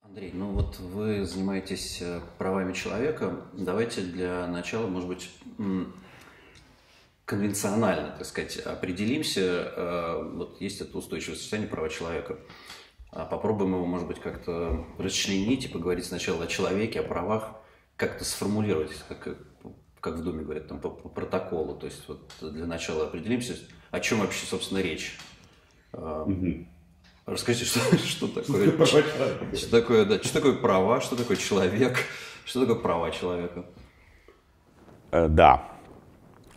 Андрей, ну вот вы занимаетесь э, правами человека. Давайте для начала, может быть, конвенционально, так сказать, определимся, э, вот есть это устойчивое состояние права человека. А попробуем его, может быть, как-то расчленить и поговорить сначала о человеке, о правах, как-то сформулировать, как, как в Думе говорят, там, по, по протоколу. То есть вот для начала определимся, о чем вообще, собственно, речь. Угу. Расскажите, что, что такое, что такое, да, что такое права, что такое человек, что такое права человека. Э, да,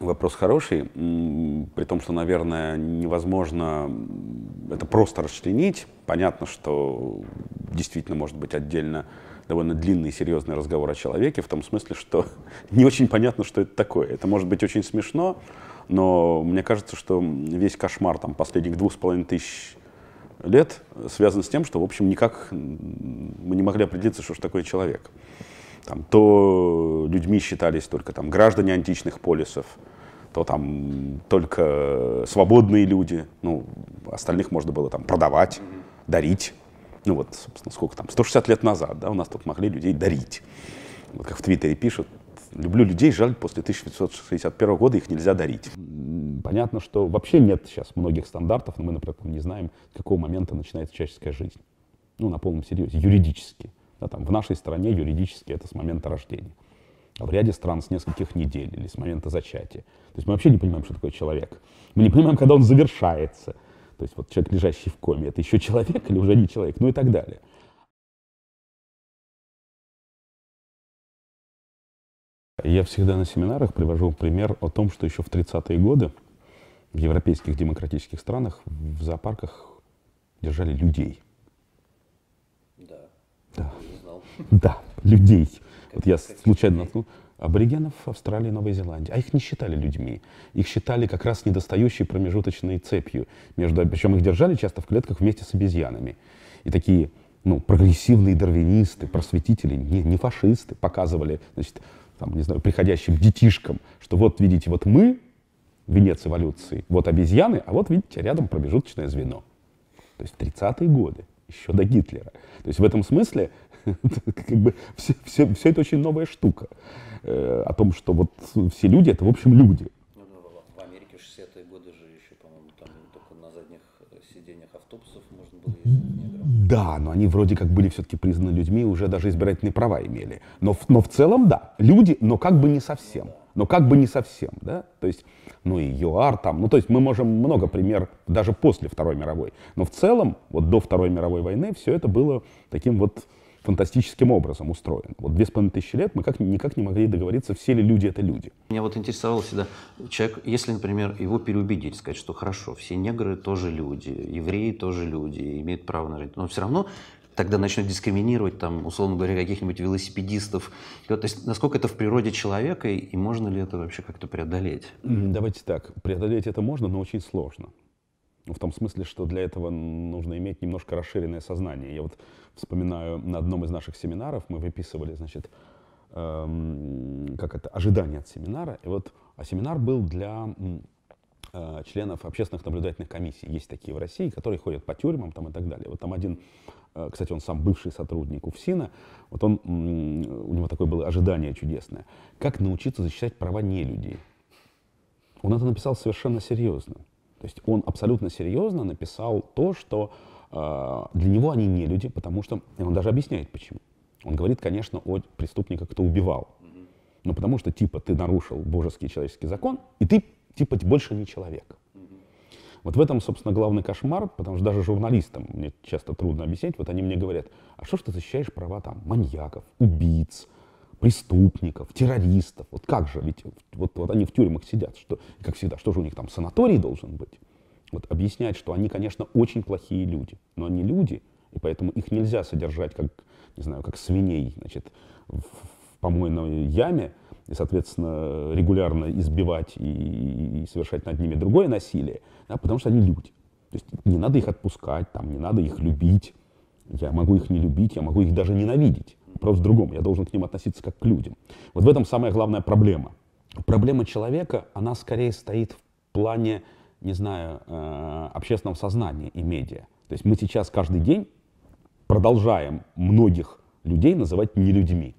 Вопрос хороший, при том, что, наверное, невозможно это просто расчленить. Понятно, что действительно может быть отдельно довольно длинный и серьезный разговор о человеке, в том смысле, что не очень понятно, что это такое. Это может быть очень смешно, но мне кажется, что весь кошмар там, последних двух с половиной тысяч лет связан с тем, что, в общем, никак мы не могли определиться, что же такое человек. Там, то людьми считались только там, граждане античных полисов, то там только свободные люди, ну, остальных можно было там продавать, дарить. Ну вот, собственно, сколько там, 160 лет назад, да, у нас тут могли людей дарить. Вот как в Твиттере пишут, люблю людей, жаль, после 1961 года их нельзя дарить. Понятно, что вообще нет сейчас многих стандартов, но мы, например, не знаем, с какого момента начинается человеческая жизнь. Ну, на полном серьезе, юридически. Да, там, в нашей стране юридически это с момента рождения. А в ряде стран с нескольких недель или с момента зачатия. То есть мы вообще не понимаем, что такое человек. Мы не понимаем, когда он завершается. То есть вот человек, лежащий в коме, это еще человек или уже не человек, ну и так далее. Я всегда на семинарах привожу пример о том, что еще в 30-е годы в европейских демократических странах в зоопарках держали людей. Да. Да. Да, людей. Как, вот я случайно наткнулся аборигенов Австралии и Новой Зеландии. А их не считали людьми. Их считали как раз недостающей промежуточной цепью. Между, причем их держали часто в клетках вместе с обезьянами. И такие ну, прогрессивные дарвинисты, просветители, не, не фашисты, показывали значит, там, не знаю, приходящим детишкам, что вот, видите, вот мы, венец эволюции, вот обезьяны, а вот, видите, рядом промежуточное звено. То есть 30-е годы, еще до Гитлера. То есть в этом смысле как бы все, все, все это очень новая штука. Э, о том, что вот все люди, это в общем люди. Ну, ну, в Америке 60-е годы же еще, по-моему, там только на задних э, сиденьях автобусов можно было ездить Да, но они вроде как были все-таки признаны людьми, уже даже избирательные права имели. Но, но в целом, да, люди, но как бы не совсем. Ну, да но как бы не совсем, да, то есть, ну и ЮАР там, ну то есть мы можем много пример даже после Второй мировой, но в целом вот до Второй мировой войны все это было таким вот фантастическим образом устроен. Вот две с половиной тысячи лет мы как, никак не могли договориться, все ли люди это люди. Меня вот интересовало всегда, человек, если, например, его переубедить, сказать, что хорошо, все негры тоже люди, евреи тоже люди, имеют право на жизнь, но все равно тогда начнут дискриминировать, там, условно говоря, каких-нибудь велосипедистов. И вот, то есть, насколько это в природе человека, и, и можно ли это вообще как-то преодолеть? Давайте так, преодолеть это можно, но очень сложно. В том смысле, что для этого нужно иметь немножко расширенное сознание. Я вот вспоминаю, на одном из наших семинаров мы выписывали, значит, эм, как это, ожидания от семинара. И вот, а семинар был для э, членов общественных наблюдательных комиссий. Есть такие в России, которые ходят по тюрьмам там, и так далее. Вот там один, э, кстати, он сам бывший сотрудник УФСИНа, вот он, у него такое было ожидание чудесное. Как научиться защищать права нелюдей? Он это написал совершенно серьезно. То есть он абсолютно серьезно написал то, что а, для него они не люди, потому что, и он даже объясняет почему. Он говорит, конечно, о преступниках, кто убивал. Но потому что, типа, ты нарушил божеский человеческий закон, и ты, типа, больше не человек. Вот в этом, собственно, главный кошмар, потому что даже журналистам мне часто трудно объяснить. вот они мне говорят, а что ж ты защищаешь права там маньяков, убийц, преступников, террористов, вот как же, ведь вот, вот они в тюрьмах сидят, что, как всегда, что же у них там санаторий должен быть? вот объяснять, что они, конечно, очень плохие люди, но они люди, и поэтому их нельзя содержать как, не знаю, как свиней, значит, в, в помойной яме, и, соответственно, регулярно избивать и, и совершать над ними другое насилие, да, потому что они люди. То есть не надо их отпускать, там, не надо их любить. Я могу их не любить, я могу их даже ненавидеть. Вопрос в другом, я должен к ним относиться как к людям. Вот в этом самая главная проблема. Проблема человека, она скорее стоит в плане не знаю, э, общественного сознания и медиа. То есть мы сейчас каждый день продолжаем многих людей называть не людьми.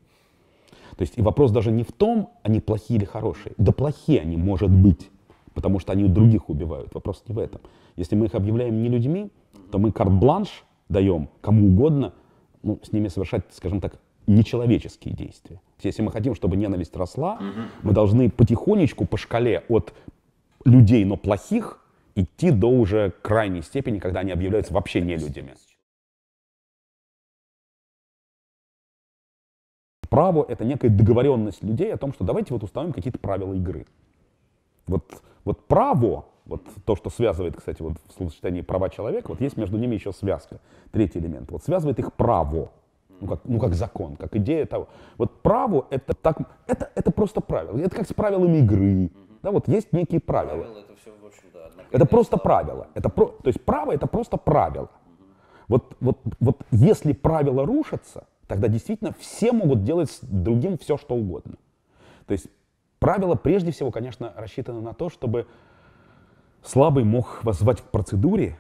То есть и вопрос даже не в том, они плохие или хорошие. Да плохие они, может быть, потому что они других убивают. Вопрос не в этом. Если мы их объявляем не людьми, то мы карт-бланш даем кому угодно ну, с ними совершать, скажем так, нечеловеческие действия. Если мы хотим, чтобы ненависть росла, мы должны потихонечку по шкале от людей, но плохих, идти до уже крайней степени, когда они объявляются вообще не людьми. Право — это некая договоренность людей о том, что давайте вот установим какие-то правила игры. Вот, вот право, вот то, что связывает, кстати, вот в сочетании права человека, вот есть между ними еще связка, третий элемент. Вот связывает их право, ну как, ну как закон, как идея того. Вот право — это так, это, это просто правило. Это как с правилами игры, да, вот есть некие правила. правила это все, в общем, да, это просто правило. Это про, то есть право это просто правило. Угу. Вот, вот, вот если правила рушатся, тогда действительно все могут делать с другим все, что угодно. То есть правило прежде всего, конечно, рассчитано на то, чтобы слабый мог воззвать в процедуре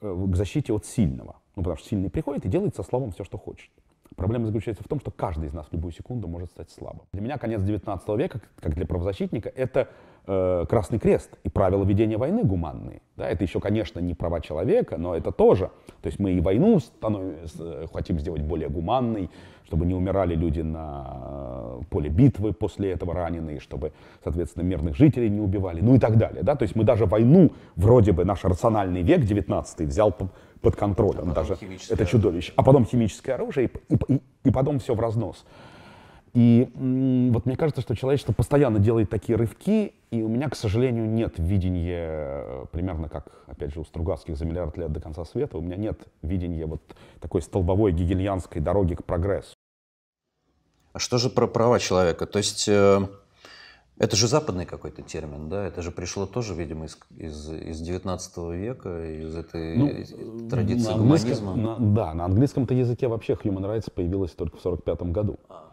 э, к защите от сильного. Ну, потому что сильный приходит и делает со слабым все, что хочет. Проблема заключается в том, что каждый из нас в любую секунду может стать слабым. Для меня конец 19 века, как для правозащитника, это э, Красный Крест и правила ведения войны гуманные. Да, это еще, конечно, не права человека, но это тоже. То есть мы и войну станов... Э, хотим сделать более гуманной, чтобы не умирали люди на э, поле битвы после этого раненые, чтобы, соответственно, мирных жителей не убивали, ну и так далее. Да? То есть мы даже войну, вроде бы наш рациональный век 19 взял под контролем а даже. Это чудовище. А потом химическое оружие, и, и, и потом все в разнос. И вот мне кажется, что человечество постоянно делает такие рывки, и у меня, к сожалению, нет видения, э, примерно как, опять же, у Стругацких за миллиард лет до конца света, у меня нет видения вот такой столбовой гегельянской дороги к прогрессу. А что же про права человека? То есть э, это же западный какой-то термин, да? Это же пришло тоже, видимо, из, из, из 19 века, из этой ну, традиции на гуманизма. На, да, на английском-то языке вообще human rights появилось только в 1945 году. А.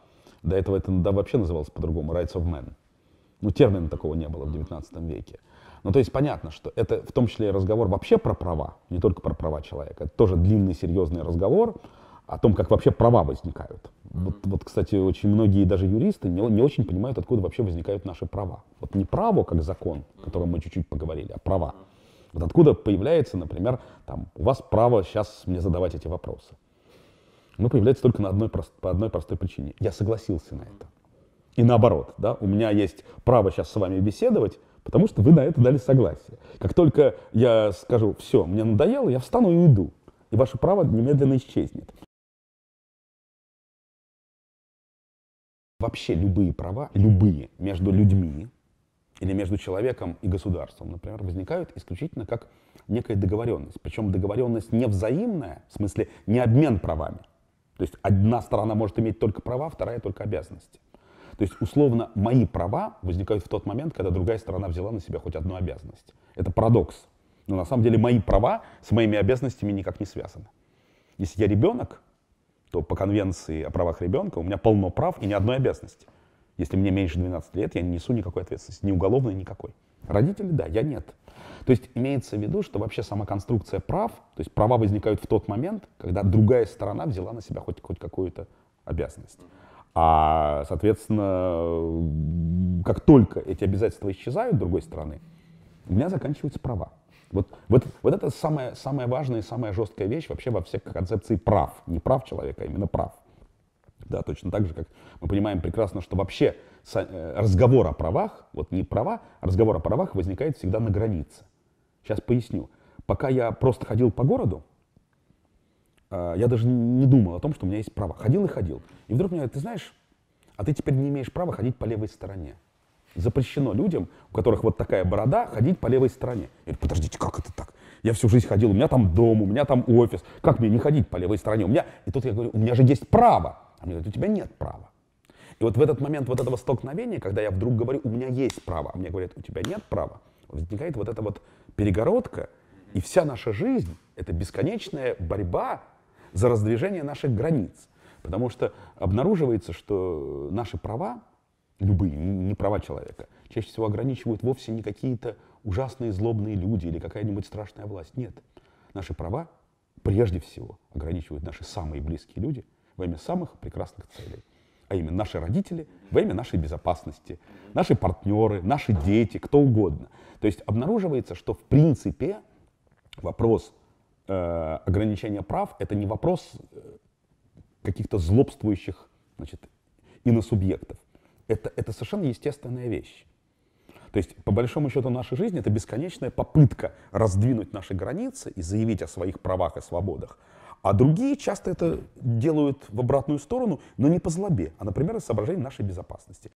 До этого это да, вообще называлось по-другому rights of man. Ну, термина такого не было в 19 веке. Ну, то есть понятно, что это в том числе разговор вообще про права, не только про права человека. Это тоже длинный, серьезный разговор, о том, как вообще права возникают. Вот, вот, кстати, очень многие даже юристы не, не очень понимают, откуда вообще возникают наши права. Вот не право как закон, о котором мы чуть-чуть поговорили, а права. Вот откуда появляется, например, там, у вас право сейчас мне задавать эти вопросы. Оно появляется только на одной, по одной простой причине. Я согласился на это. И наоборот, да, у меня есть право сейчас с вами беседовать, потому что вы на это дали согласие. Как только я скажу, все, мне надоело, я встану и уйду. И ваше право немедленно исчезнет. вообще любые права, любые, между людьми или между человеком и государством, например, возникают исключительно как некая договоренность. Причем договоренность не взаимная, в смысле не обмен правами. То есть одна сторона может иметь только права, вторая только обязанности. То есть, условно, мои права возникают в тот момент, когда другая сторона взяла на себя хоть одну обязанность. Это парадокс. Но на самом деле мои права с моими обязанностями никак не связаны. Если я ребенок, то по конвенции о правах ребенка у меня полно прав и ни одной обязанности. Если мне меньше 12 лет, я не несу никакой ответственности, ни уголовной, никакой. Родители, да, я нет. То есть имеется в виду, что вообще сама конструкция прав, то есть права возникают в тот момент, когда другая сторона взяла на себя хоть, хоть какую-то обязанность. А, соответственно, как только эти обязательства исчезают с другой стороны, у меня заканчиваются права. Вот, вот, вот это самая, самая важная и самая жесткая вещь вообще во всех концепции прав. Не прав человека, а именно прав. Да, точно так же, как мы понимаем прекрасно, что вообще э, разговор о правах, вот не права, а разговор о правах возникает всегда на границе. Сейчас поясню. Пока я просто ходил по городу, а, я даже не думал о том, что у меня есть право. Ходил и ходил. И вдруг мне ты знаешь, а ты теперь не имеешь права ходить по левой стороне запрещено людям, у которых вот такая борода, ходить по левой стороне. Я говорю, подождите, как это так? Я всю жизнь ходил, у меня там дом, у меня там офис. Как мне не ходить по левой стороне? У меня... И тут я говорю, у меня же есть право. А мне говорят, у тебя нет права. И вот в этот момент вот этого столкновения, когда я вдруг говорю, у меня есть право, а мне говорят, у тебя нет права, возникает вот эта вот перегородка, и вся наша жизнь — это бесконечная борьба за раздвижение наших границ. Потому что обнаруживается, что наши права любые, не права человека, чаще всего ограничивают вовсе не какие-то ужасные злобные люди или какая-нибудь страшная власть. Нет. Наши права прежде всего ограничивают наши самые близкие люди во имя самых прекрасных целей. А именно наши родители во имя нашей безопасности, наши партнеры, наши дети, кто угодно. То есть обнаруживается, что в принципе вопрос э, ограничения прав это не вопрос э, каких-то злобствующих значит, иносубъектов. Это, это совершенно естественная вещь. То есть, по большому счету, наша жизнь — это бесконечная попытка раздвинуть наши границы и заявить о своих правах и свободах. А другие часто это делают в обратную сторону, но не по злобе, а, например, из соображений нашей безопасности.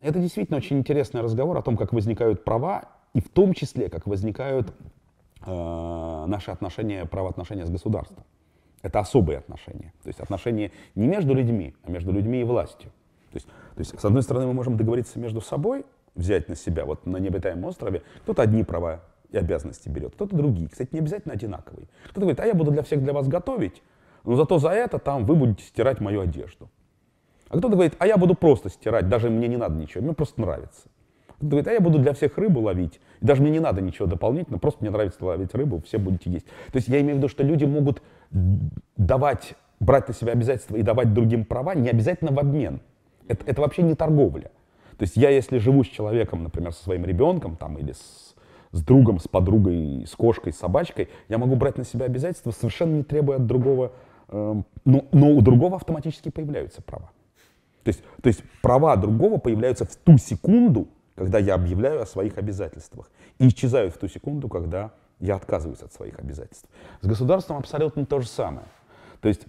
Это действительно очень интересный разговор о том, как возникают права, и в том числе, как возникают э, наши отношения, правоотношения с государством. Это особые отношения. То есть отношения не между людьми, а между людьми и властью. То есть, то есть с одной стороны, мы можем договориться между собой, взять на себя, вот на необитаемом острове, кто-то одни права и обязанности берет, кто-то другие, кстати, не обязательно одинаковые. Кто-то говорит, а я буду для всех для вас готовить, но зато за это там вы будете стирать мою одежду. А кто-то говорит, а я буду просто стирать, даже мне не надо ничего, мне просто нравится говорит, а я буду для всех рыбу ловить. И даже мне не надо ничего дополнительно, просто мне нравится ловить рыбу, все будете есть. То есть я имею в виду, что люди могут давать, брать на себя обязательства и давать другим права не обязательно в обмен. Это, это вообще не торговля. То есть я, если живу с человеком, например, со своим ребенком там, или с, с другом, с подругой, с кошкой, с собачкой, я могу брать на себя обязательства, совершенно не требуя от другого, э, но, но у другого автоматически появляются права. То есть, то есть права другого появляются в ту секунду, когда я объявляю о своих обязательствах, и исчезают в ту секунду, когда я отказываюсь от своих обязательств. С государством абсолютно то же самое. То есть,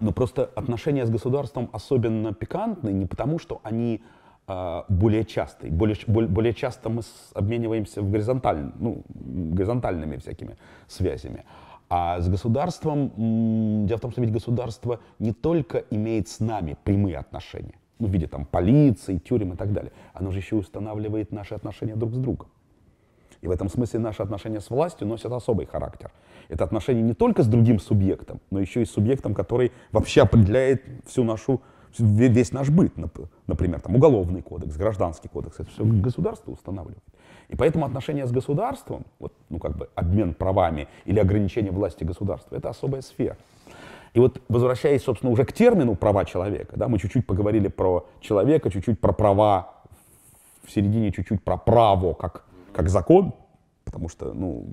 ну просто отношения с государством особенно пикантны не потому, что они э, более частые. Более, более, часто мы с, обмениваемся в горизонталь, ну, горизонтальными всякими связями. А с государством, дело в том, что ведь государство не только имеет с нами прямые отношения, ну, в виде там, полиции, тюрем и так далее, оно же еще устанавливает наши отношения друг с другом. И в этом смысле наши отношения с властью носят особый характер. Это отношения не только с другим субъектом, но еще и с субъектом, который вообще определяет всю нашу, весь наш быт. Например, там, уголовный кодекс, гражданский кодекс. Это все государство устанавливает. И поэтому отношения с государством, вот, ну, как бы обмен правами или ограничение власти государства, это особая сфера. И вот возвращаясь, собственно, уже к термину права человека, да, мы чуть-чуть поговорили про человека, чуть-чуть про права, в середине чуть-чуть про право как, как закон, потому что ну,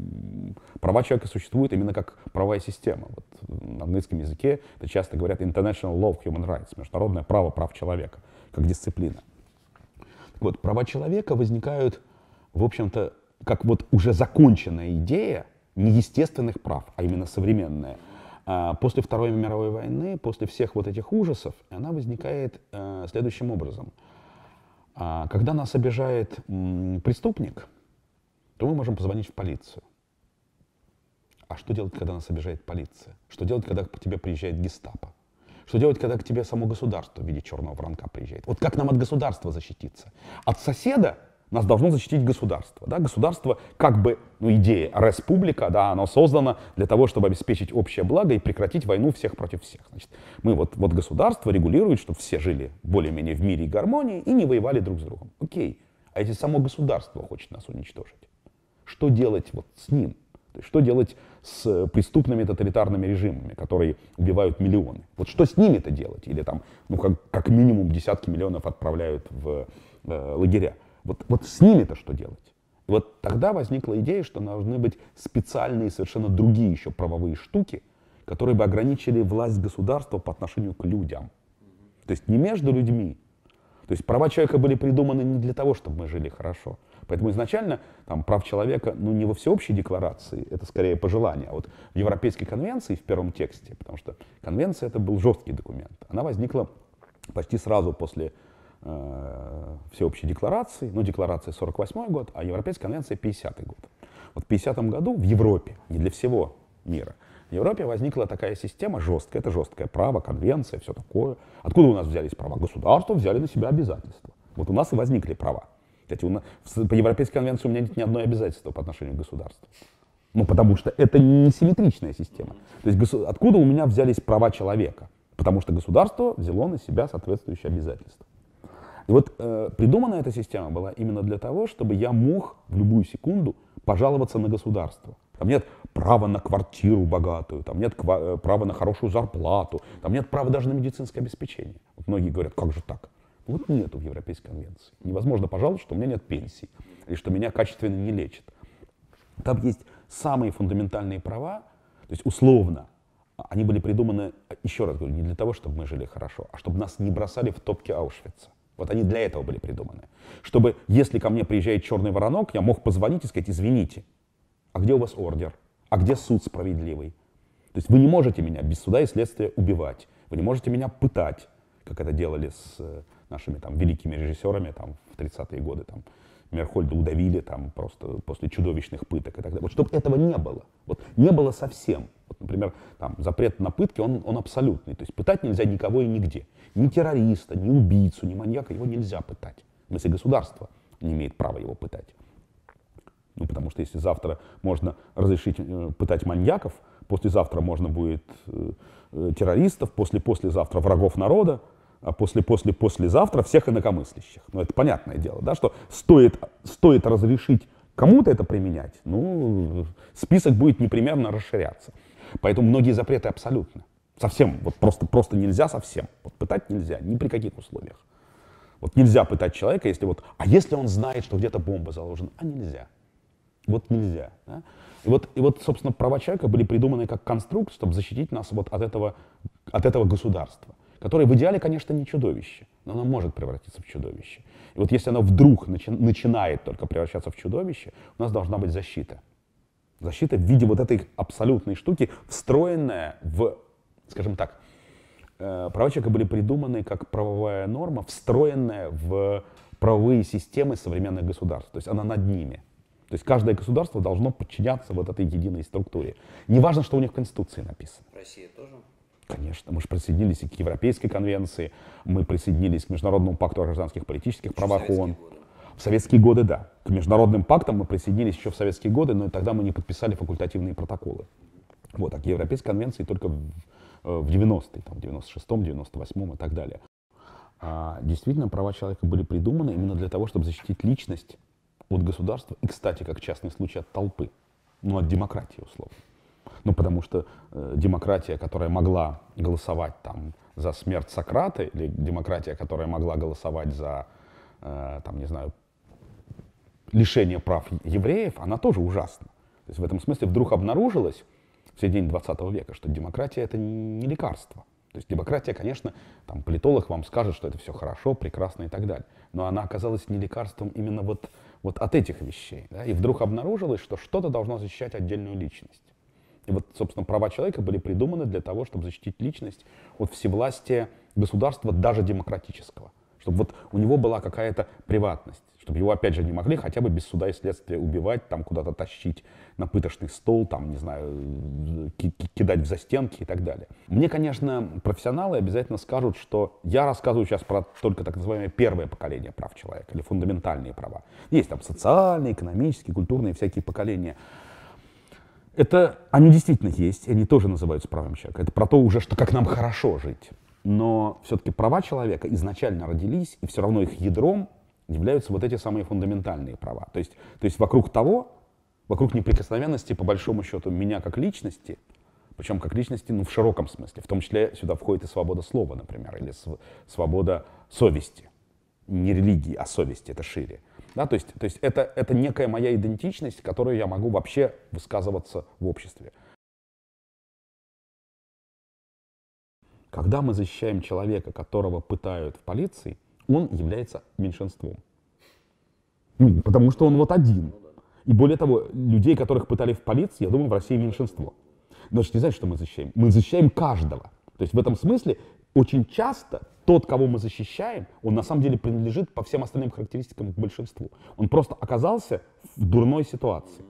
права человека существуют именно как правовая система. Вот на английском языке это часто говорят international law of human rights, международное право прав человека, как дисциплина. вот, права человека возникают, в общем-то, как вот уже законченная идея неестественных прав, а именно современная, а, после Второй мировой войны, после всех вот этих ужасов, она возникает э, следующим образом. А, когда нас обижает преступник, то мы можем позвонить в полицию. А что делать, когда нас обижает полиция? Что делать, когда к тебе приезжает гестапо? Что делать, когда к тебе само государство в виде черного воронка приезжает? Вот как нам от государства защититься? От соседа нас должно защитить государство. Да? Государство, как бы, ну, идея республика, да, оно создано для того, чтобы обеспечить общее благо и прекратить войну всех против всех. Значит, мы вот, вот государство регулирует, чтобы все жили более-менее в мире и гармонии и не воевали друг с другом. Окей, а если само государство хочет нас уничтожить, что делать вот с ним? То есть, что делать с преступными тоталитарными режимами, которые убивают миллионы? Вот что с ними-то делать? Или там, ну, как, как минимум десятки миллионов отправляют в э, лагеря? Вот, вот с ними-то что делать? И вот тогда возникла идея, что должны быть специальные совершенно другие еще правовые штуки, которые бы ограничили власть государства по отношению к людям. То есть не между людьми. То есть права человека были придуманы не для того, чтобы мы жили хорошо. Поэтому изначально там, прав человека ну, не во всеобщей декларации, это скорее пожелание, а вот в Европейской конвенции в первом тексте, потому что конвенция это был жесткий документ. Она возникла почти сразу после Э, всеобщей декларации, ну, декларация 48 год, а Европейская конвенция 50 год. Вот в 50 году в Европе, не для всего мира, в Европе возникла такая система жесткая, это жесткое право, конвенция, все такое. Откуда у нас взялись права? Государство взяли на себя обязательства. Вот у нас и возникли права. Кстати, у нас, по Европейской конвенции у меня нет ни одной обязательства по отношению к государству. Ну, потому что это не симметричная система. То есть откуда у меня взялись права человека? Потому что государство взяло на себя соответствующие обязательства. И вот э, придумана эта система была именно для того, чтобы я мог в любую секунду пожаловаться на государство. Там нет права на квартиру богатую, там нет э, права на хорошую зарплату, там нет права даже на медицинское обеспечение. Вот многие говорят, как же так? Вот нету в Европейской конвенции. Невозможно пожаловаться, что у меня нет пенсии или что меня качественно не лечат. Там есть самые фундаментальные права, то есть условно, они были придуманы, э, еще раз говорю, не для того, чтобы мы жили хорошо, а чтобы нас не бросали в топки Аушвица. Вот они для этого были придуманы. Чтобы, если ко мне приезжает черный воронок, я мог позвонить и сказать, извините, а где у вас ордер? А где суд справедливый? То есть вы не можете меня без суда и следствия убивать. Вы не можете меня пытать, как это делали с э, нашими там великими режиссерами там, в 30-е годы, там, Мерхольда удавили там просто после чудовищных пыток и так далее. Вот чтобы этого не было. Вот не было совсем. Вот, например, там запрет на пытки, он, он абсолютный. То есть пытать нельзя никого и нигде. Ни террориста, ни убийцу, ни маньяка, его нельзя пытать. В смысле, государство не имеет права его пытать. Ну, потому что если завтра можно разрешить э, пытать маньяков, послезавтра можно будет э, э террористов, после-послезавтра врагов народа, а после, после, послезавтра всех инакомыслящих. Ну, это понятное дело, да, что стоит, стоит разрешить кому-то это применять, ну, список будет непременно расширяться. Поэтому многие запреты абсолютно. Совсем, вот просто, просто нельзя совсем. Вот пытать нельзя, ни при каких условиях. Вот нельзя пытать человека, если вот, а если он знает, что где-то бомба заложена, а нельзя. Вот нельзя. Да? И, вот, и вот, собственно, права человека были придуманы как конструкт, чтобы защитить нас вот от этого, от этого государства которое в идеале, конечно, не чудовище, но оно может превратиться в чудовище. И вот если оно вдруг начи начинает только превращаться в чудовище, у нас должна быть защита. Защита в виде вот этой абсолютной штуки, встроенная в, скажем так, э, права человека были придуманы как правовая норма, встроенная в правовые системы современных государств. То есть она над ними. То есть каждое государство должно подчиняться вот этой единой структуре. Не важно, что у них в Конституции написано. Россия тоже Конечно, мы же присоединились и к Европейской конвенции, мы присоединились к Международному пакту о гражданских и политических правах ООН. В советские годы, да. К международным пактам мы присоединились еще в советские годы, но тогда мы не подписали факультативные протоколы. Вот, а к Европейской конвенции только в, э, в 90-е, там, 96-м, 98-м и так далее. А, действительно, права человека были придуманы именно для того, чтобы защитить личность от государства и, кстати, как частный случай, от толпы, ну, от демократии, условно. Ну, потому что э, демократия, которая могла голосовать там за смерть Сократа, или демократия, которая могла голосовать за, э, там, не знаю, лишение прав евреев, она тоже ужасна. То есть в этом смысле вдруг обнаружилось в середине 20 века, что демократия это не лекарство. То есть демократия, конечно, там политолог вам скажет, что это все хорошо, прекрасно и так далее. Но она оказалась не лекарством именно вот, вот от этих вещей. Да? И вдруг обнаружилось, что что-то должно защищать отдельную личность. И вот, собственно, права человека были придуманы для того, чтобы защитить личность от всевластия государства, даже демократического. Чтобы вот у него была какая-то приватность, чтобы его, опять же, не могли хотя бы без суда и следствия убивать, там куда-то тащить на пыточный стол, там, не знаю, кидать в застенки и так далее. Мне, конечно, профессионалы обязательно скажут, что я рассказываю сейчас про только так называемое первое поколение прав человека или фундаментальные права. Есть там социальные, экономические, культурные всякие поколения. Это они действительно есть, и они тоже называются правом человека. Это про то уже, что как нам хорошо жить. Но все-таки права человека изначально родились, и все равно их ядром являются вот эти самые фундаментальные права. То есть, то есть вокруг того, вокруг неприкосновенности, по большому счету, меня как личности, причем как личности, ну, в широком смысле, в том числе сюда входит и свобода слова, например, или св- свобода совести. Не религии, а совести, это шире. Да, то есть, то есть это, это некая моя идентичность, которую я могу вообще высказываться в обществе. Когда мы защищаем человека, которого пытают в полиции, он является меньшинством. Ну, потому что он вот один. Ну И более того, людей, которых пытали в полиции, я думаю, в России меньшинство. Значит, не значит, что мы защищаем. Мы защищаем каждого. То есть в этом смысле очень часто тот, кого мы защищаем, он на самом деле принадлежит по всем остальным характеристикам к большинству. Он просто оказался в дурной ситуации.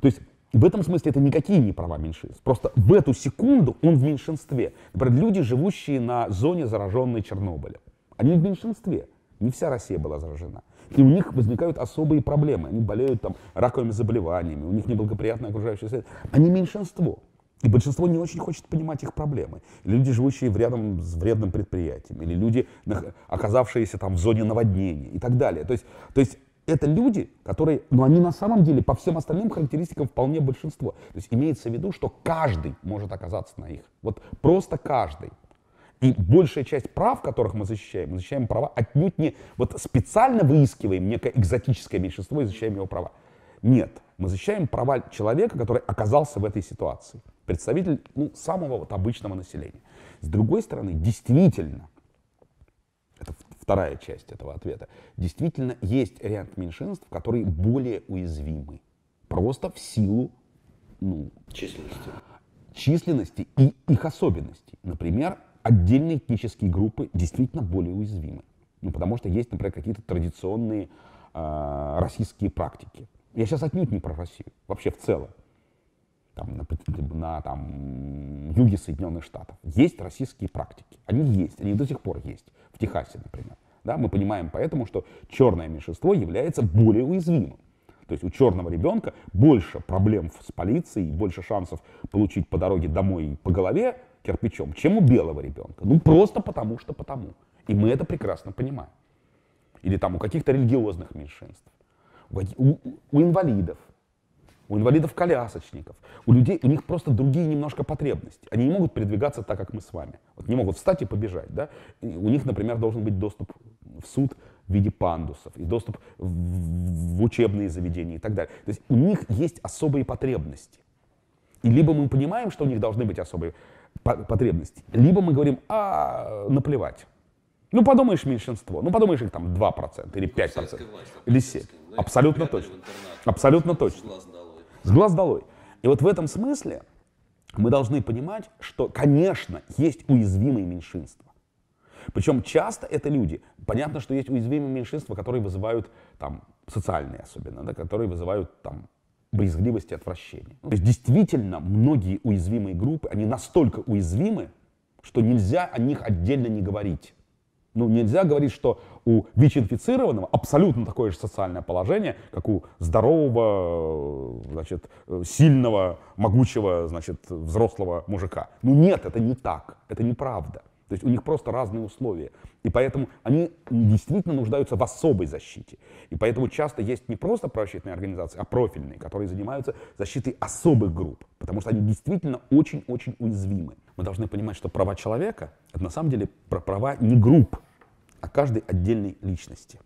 То есть в этом смысле это никакие не права меньшинств. Просто в эту секунду он в меньшинстве. Например, люди, живущие на зоне, зараженной Чернобылем. Они в меньшинстве. Не вся Россия была заражена. И у них возникают особые проблемы. Они болеют там раковыми заболеваниями, у них неблагоприятная окружающая среда. Они меньшинство. И большинство не очень хочет понимать их проблемы. Люди, живущие в рядом с вредным предприятием, или люди, оказавшиеся там в зоне наводнения и так далее. То есть, то есть это люди, которые, ну они на самом деле по всем остальным характеристикам вполне большинство. То есть имеется в виду, что каждый может оказаться на их. Вот просто каждый. И большая часть прав, которых мы защищаем, мы защищаем права отнюдь не вот специально выискиваем некое экзотическое меньшинство и защищаем его права. Нет, мы защищаем права человека, который оказался в этой ситуации. Представитель ну, самого вот обычного населения. С другой стороны, действительно, это вторая часть этого ответа, действительно есть ряд меньшинств, которые более уязвимы. Просто в силу ну, численности. численности и их особенностей. Например, отдельные этнические группы действительно более уязвимы. Ну, потому что есть, например, какие-то традиционные э, российские практики. Я сейчас отнюдь не про Россию, вообще в целом. Там, на, на там, юге Соединенных Штатов. Есть российские практики. Они есть, они до сих пор есть. В Техасе, например. Да, мы понимаем поэтому, что черное меньшинство является более уязвимым. То есть у черного ребенка больше проблем с полицией, больше шансов получить по дороге домой по голове кирпичом, чем у белого ребенка. Ну просто потому, что потому. И мы это прекрасно понимаем. Или там у каких-то религиозных меньшинств у, у инвалидов, у инвалидов-колясочников, у людей, у них просто другие немножко потребности. Они не могут передвигаться так, как мы с вами. Вот не могут встать и побежать. Да? И у них, например, должен быть доступ в суд в виде пандусов, и доступ в, учебные заведения и так далее. То есть у них есть особые потребности. И либо мы понимаем, что у них должны быть особые потребности, либо мы говорим, а, наплевать. Ну, подумаешь, меньшинство. Ну, подумаешь, их там 2% или 5%. Власть, или 7%. Абсолютно точно. Абсолютно точно. С глаз долой. И вот в этом смысле мы должны понимать, что, конечно, есть уязвимые меньшинства. Причем часто это люди. Понятно, что есть уязвимые меньшинства, которые вызывают там социальные особенно, да, которые вызывают там брезгливость и отвращение. Ну, то есть действительно многие уязвимые группы, они настолько уязвимы, что нельзя о них отдельно не говорить. Ну, нельзя говорить, что у ВИЧ-инфицированного абсолютно такое же социальное положение, как у здорового, э, значит, э, сильного, могучего, значит, взрослого мужика. Ну нет, это не так, это неправда. То есть у них просто разные условия. И поэтому они действительно нуждаются в особой защите. И поэтому часто есть не просто правозащитные организации, а профильные, которые занимаются защитой особых групп, потому что они действительно очень-очень уязвимы. Мы должны понимать, что права человека — это на самом деле про права не групп, а каждой отдельной личности.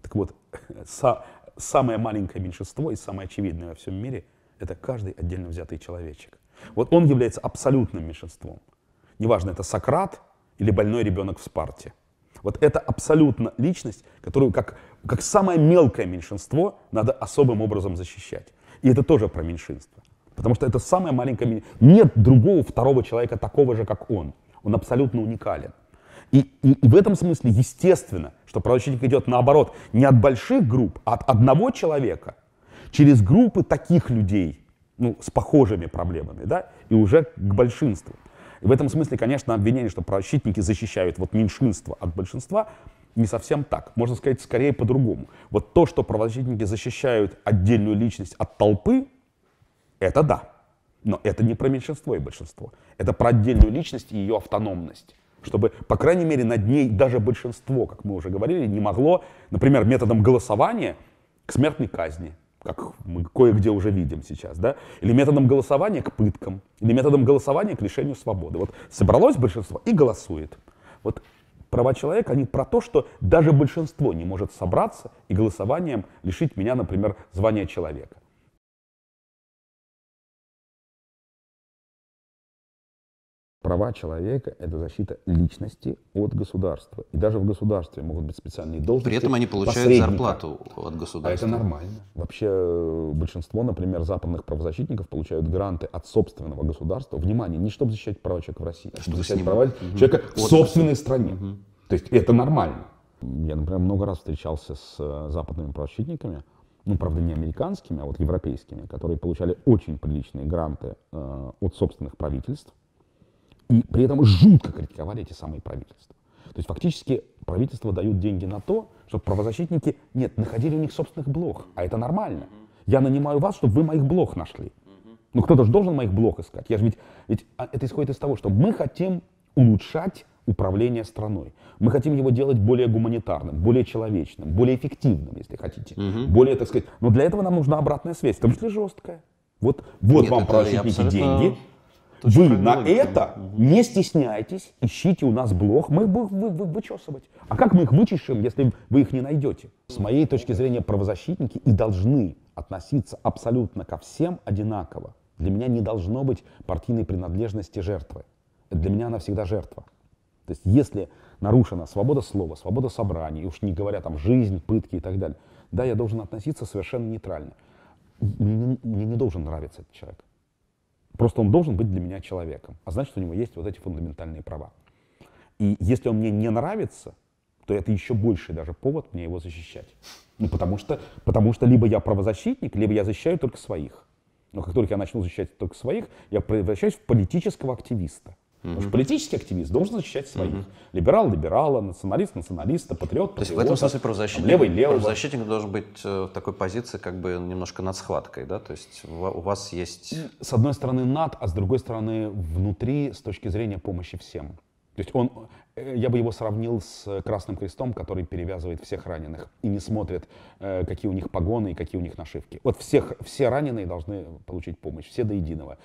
Так вот, са, самое маленькое меньшинство и самое очевидное во всем мире — это каждый отдельно взятый человечек. Вот он является абсолютным меньшинством — Неважно, это Сократ или больной ребенок в Спарте. Вот это абсолютно личность, которую как, как самое мелкое меньшинство надо особым образом защищать. И это тоже про меньшинство. Потому что это самое маленькое... Нет другого второго человека такого же, как он. Он абсолютно уникален. И, и, и в этом смысле естественно, что правозащитник идет наоборот, не от больших групп, а от одного человека, через группы таких людей, ну, с похожими проблемами, да, и уже к большинству. И в этом смысле, конечно, обвинение, что правозащитники защищают вот меньшинство от большинства, не совсем так. Можно сказать, скорее по-другому. Вот то, что правозащитники защищают отдельную личность от толпы, это да. Но это не про меньшинство и большинство. Это про отдельную личность и ее автономность. Чтобы, по крайней мере, над ней даже большинство, как мы уже говорили, не могло, например, методом голосования к смертной казни как мы кое-где уже видим сейчас, да, или методом голосования к пыткам, или методом голосования к лишению свободы. Вот собралось большинство и голосует. Вот права человека, они про то, что даже большинство не может собраться и голосованием лишить меня, например, звания человека. Права человека – это защита личности от государства. И даже в государстве могут быть специальные должности. При этом они получают зарплату от государства. А это нормально. Вообще э, большинство, например, западных правозащитников получают гранты от собственного государства. Внимание, не чтобы защищать права человека в России, а чтобы, защищать права угу. человека в собственной России. стране. Угу. То есть это нормально. Я, например, много раз встречался с э, западными правозащитниками, ну, правда, не американскими, а вот европейскими, которые получали очень приличные гранты э, от собственных правительств и при этом жутко критиковали эти самые правительства. То есть фактически правительство дают деньги на то, чтобы правозащитники, нет, находили у них собственных блог, а это нормально. Я нанимаю вас, чтобы вы моих блог нашли. Ну кто-то же должен моих блог искать. Я же ведь, ведь а, это исходит из того, что мы хотим улучшать управление страной. Мы хотим его делать более гуманитарным, более человечным, более эффективным, если хотите. Угу. Более, так сказать, но для этого нам нужна обратная связь, в том числе жесткая. Вот, вот Нет, вам правозащитники абсолютно... деньги, Точно вы на логика. это угу. не стесняйтесь, ищите у нас блог, мы их будем вы, вы, вычесывать. А как мы их вычешем, если вы их не найдете? С моей точки зрения, правозащитники и должны относиться абсолютно ко всем одинаково. Для меня не должно быть партийной принадлежности жертвы. Для меня она всегда жертва. То есть если нарушена свобода слова, свобода собраний, уж не говоря там жизнь, пытки и так далее, да, я должен относиться совершенно нейтрально. мне не должен нравиться этот человек. Просто он должен быть для меня человеком. А значит, у него есть вот эти фундаментальные права. И если он мне не нравится, то это еще больший даже повод мне его защищать. Ну, потому что, потому что либо я правозащитник, либо я защищаю только своих. Но как только я начну защищать только своих, я превращаюсь в политического активиста. Потому что политический активист должен защищать своих. Либерал либерала, националист националиста, патриот патриота. То есть в этом смысле правозащитник, левый, левый правозащитник должен быть э, в такой позиции как бы немножко над схваткой, да? То есть у вас есть... С одной стороны над, а с другой стороны внутри с точки зрения помощи всем. То есть он, э, я бы его сравнил с э, Красным Крестом, который перевязывает всех раненых и не смотрит, э, какие у них погоны и какие у них нашивки. Вот всех, все раненые должны получить помощь, все до единого.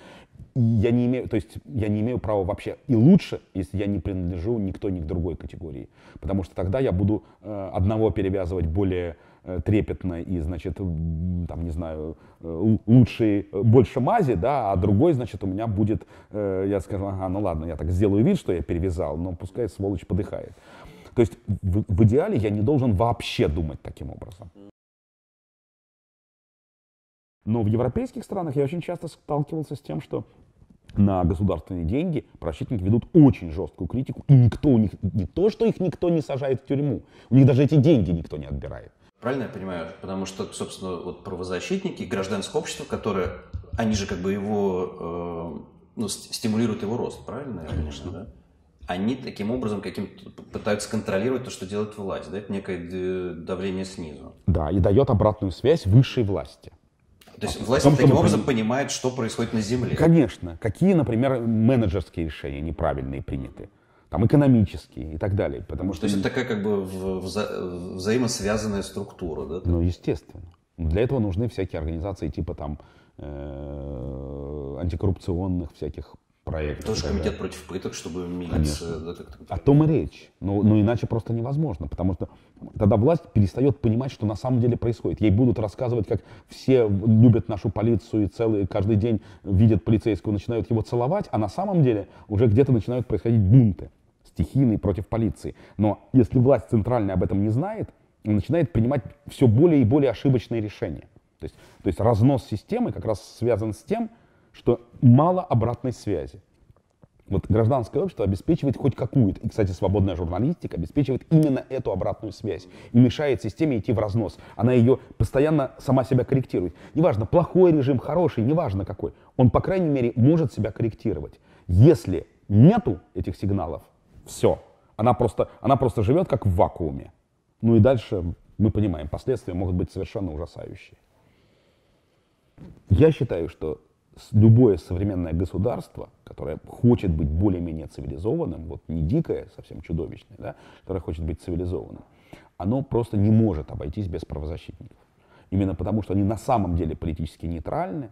И я не имею, то есть я не имею права вообще, и лучше, если я не принадлежу никто ни к другой категории, потому что тогда я буду одного перевязывать более Э, трепетно и, значит, там, не знаю, э, лучше, э, больше мази, да, а другой, значит, у меня будет, я скажу, ага, ну ладно, я так сделаю вид, что я перевязал, но пускай сволочь подыхает. То есть в, в идеале я не должен вообще думать таким образом. Но в европейских странах я очень часто сталкивался с тем, что на государственные деньги правозащитники ведут очень жесткую критику, и никто у них, не то, что их никто не сажает в тюрьму, у них даже эти деньги никто не отбирает. Правильно я понимаю? Потому что, собственно, вот правозащитники, гражданское общество, которое, они же как бы его, э, ну, стимулируют его рост, правильно? Конечно. да? Они таким образом каким-то пытаются контролировать то, что делает власть, да? Это некое давление снизу. Да, и дает обратную связь высшей власти. То есть власть том, таким образом понимает, что происходит на Земле. Конечно. Какие, например, менеджерские решения неправильные приняты? там, экономические и так далее. Потому что... То есть это такая как бы вза- взаимосвязанная структура, да? Ну, естественно. Ну, для этого нужны всякие организации типа там э, антикоррупционных всяких проектов. Тоже комитет против пыток, чтобы милиция... Да, так, так, так. О том и речь. Но, ну, но ну, иначе просто невозможно, потому что тогда власть перестает понимать, что на самом деле происходит. Ей будут рассказывать, как все любят нашу полицию и целый, каждый день видят полицейского, начинают его целовать, а на самом деле уже где-то начинают происходить бунты стихийный против полиции. Но если власть центральная об этом не знает, он начинает принимать все более и более ошибочные решения. То есть, то есть разнос системы как раз связан с тем, что мало обратной связи. Вот гражданское общество обеспечивает хоть какую-то, и, кстати, свободная журналистика обеспечивает именно эту обратную связь и мешает системе идти в разнос. Она ее постоянно сама себя корректирует. Неважно, плохой режим, хороший, неважно какой, он, по крайней мере, может себя корректировать. Если нету этих сигналов, все. Она просто, она просто живет как в вакууме. Ну и дальше мы понимаем, последствия могут быть совершенно ужасающие. Я считаю, что любое современное государство, которое хочет быть более-менее цивилизованным, вот не дикое, совсем чудовищное, да, которое хочет быть цивилизованным, оно просто не может обойтись без правозащитников. Именно потому, что они на самом деле политически нейтральны,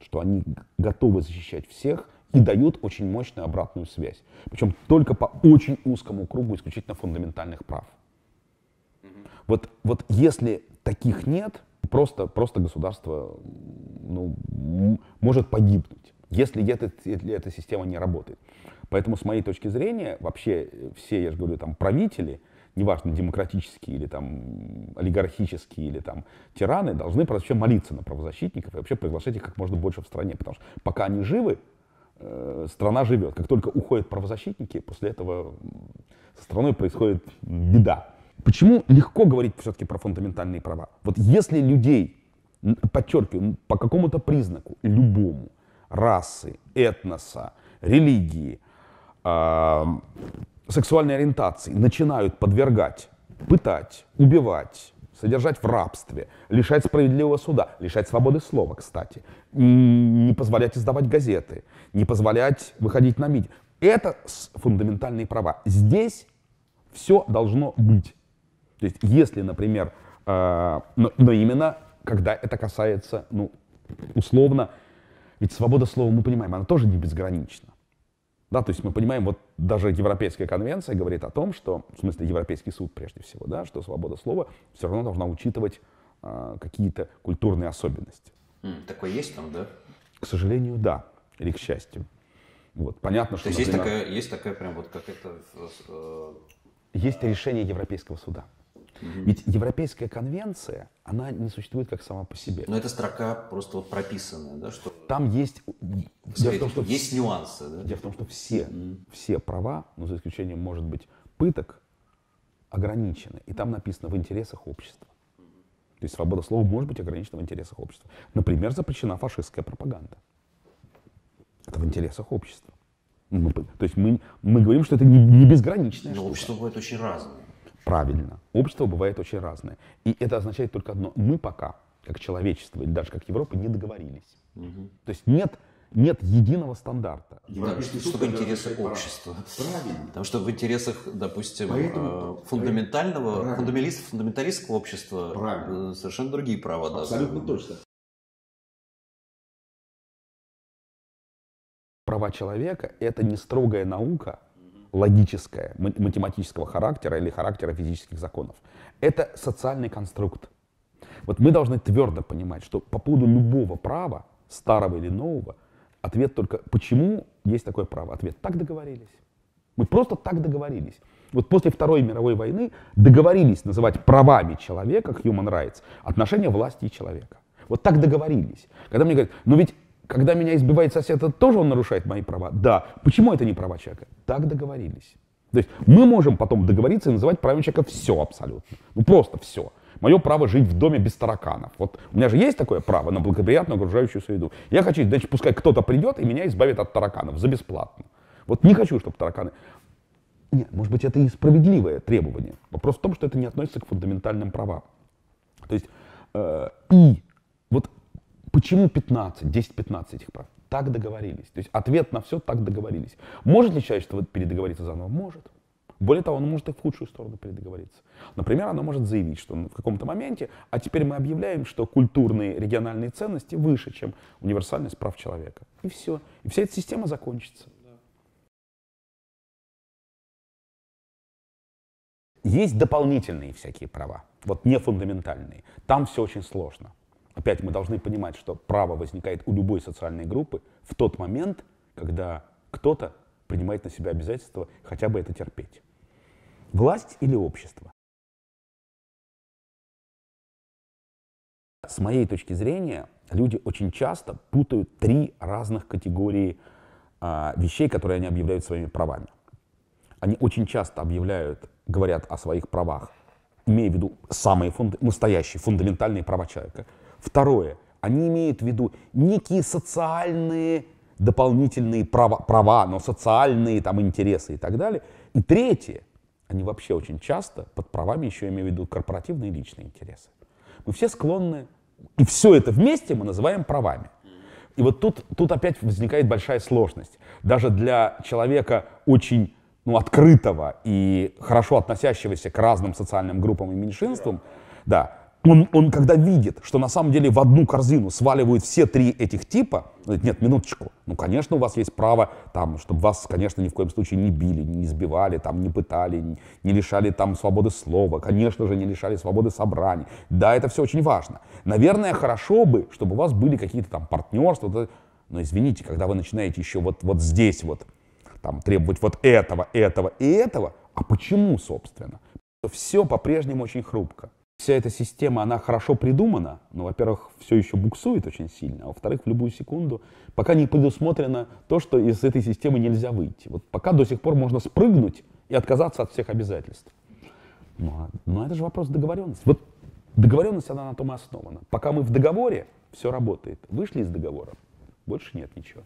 что они готовы защищать всех, и дают очень мощную обратную связь. Причем только по очень узкому кругу исключительно фундаментальных прав. Вот, вот если таких нет, просто, просто государство ну, может погибнуть, если, этот, если эта система не работает. Поэтому с моей точки зрения вообще э, все, я же говорю, там правители, неважно, демократические или там олигархические или там тираны, должны вообще молиться на правозащитников и вообще приглашать их как можно больше в стране, потому что пока они живы, Э, страна живет. Как только уходят правозащитники, после этого со страной происходит беда. Почему легко говорить все-таки про фундаментальные права? Вот если людей, подчеркиваю, по какому-то признаку, любому, расы, этноса, религии, э, сексуальной ориентации начинают подвергать, пытать, убивать, содержать в рабстве, лишать справедливого суда, лишать свободы слова, кстати, не позволять издавать газеты, не позволять выходить на митинг. Это фундаментальные права. Здесь все должно быть. То есть, если, например, э, но, но именно когда это касается, ну, условно, ведь свобода слова, мы понимаем, она тоже не безгранична. Да, то есть мы понимаем, вот даже Европейская конвенция говорит о том, что, в смысле, Европейский суд прежде всего, да, что свобода слова все равно должна учитывать э, какие-то культурные особенности. такое есть там, да? К сожалению, да. Или к счастью. Вот, понятно, что... То есть например, есть такая, есть такая прям вот как это... Э... э есть решение Европейского суда. Угу. Ведь Европейская конвенция, она не существует как сама по себе. Но эта строка просто вот прописанная, да? Что... Там есть... Дело в том, что... Есть нюансы, да? Дело в том, что все, угу. все права, ну, за исключением, может быть, пыток, ограничены. И там написано в интересах общества. То есть свобода слова может быть ограничена в интересах общества. Например, запрещена фашистская пропаганда. Это в интересах общества. Ну, мы, то есть мы, мы говорим, что это не, не безграничное. Но штука. общество бывает очень разное правильно. Общество бывает очень разное. И это означает только одно. Мы пока, как человечество или даже как Европа, не договорились. Угу. То есть нет нет единого стандарта. И да, что, что в интересах общества. Правильно. Потому что в интересах, допустим, Поэтому, э, фундаментального, правильно. фундаменталистов, фундаменталистского общества э, правильно. совершенно другие права. Да, Абсолютно да. точно. Права человека – это не строгая наука, логическое, математического характера или характера физических законов. Это социальный конструкт. Вот мы должны твердо понимать, что по поводу любого права, старого или нового, ответ только «почему есть такое право?» Ответ «так договорились». Мы просто так договорились. Вот после Второй мировой войны договорились называть правами человека, human rights, отношения власти и человека. Вот так договорились. Когда мне говорят, ну ведь когда меня избивает сосед, это тоже он нарушает мои права? Да. Почему это не права человека? Так договорились. То есть мы можем потом договориться и называть правом человека все абсолютно. Ну просто все. Мое право жить в доме без тараканов. Вот у меня же есть такое право на благоприятную окружающую среду. Я хочу, значит, пускай кто-то придет и меня избавит от тараканов за бесплатно. Вот не хочу, чтобы тараканы... Нет, может быть, это и справедливое требование. Вопрос в том, что это не относится к фундаментальным правам. То есть э, и вот Почему 15, 10-15 этих прав? Так договорились. То есть ответ на все так договорились. Может ли человечество передоговориться заново? Может. Более того, оно может и в худшую сторону передоговориться. Например, оно может заявить, что в каком-то моменте, а теперь мы объявляем, что культурные региональные ценности выше, чем универсальность прав человека. И все. И вся эта система закончится. Есть дополнительные всякие права, вот не фундаментальные. Там все очень сложно опять мы должны понимать, что право возникает у любой социальной группы в тот момент, когда кто-то принимает на себя обязательство хотя бы это терпеть. Власть или общество? С моей точки зрения, люди очень часто путают три разных категории а, вещей, которые они объявляют своими правами. Они очень часто объявляют, говорят о своих правах, имея в виду самые фунд... настоящие фундаментальные права человека – Второе, они имеют в виду некие социальные дополнительные права, права, но социальные там интересы и так далее. И третье, они вообще очень часто под правами еще имеют в виду корпоративные и личные интересы. Мы все склонны, и все это вместе мы называем правами. И вот тут, тут опять возникает большая сложность. Даже для человека очень ну, открытого и хорошо относящегося к разным социальным группам и меньшинствам, да, он, он когда видит, что на самом деле в одну корзину сваливают все три этих типа, говорит, нет, минуточку, ну, конечно, у вас есть право, там, чтобы вас, конечно, ни в коем случае не били, не сбивали, там, не пытали, не, не лишали там свободы слова, конечно же, не лишали свободы собраний. Да, это все очень важно. Наверное, хорошо бы, чтобы у вас были какие-то там партнерства, но извините, когда вы начинаете еще вот, вот здесь вот там, требовать вот этого, этого и этого, а почему, собственно? Все по-прежнему очень хрупко. Вся эта система, она хорошо придумана, но, во-первых, все еще буксует очень сильно, а во-вторых, в любую секунду пока не предусмотрено то, что из этой системы нельзя выйти. Вот пока до сих пор можно спрыгнуть и отказаться от всех обязательств. Но, ну, а, но ну, это же вопрос договоренности. Вот договоренность, она на том и основана. Пока мы в договоре, все работает. Вышли из договора, больше нет ничего.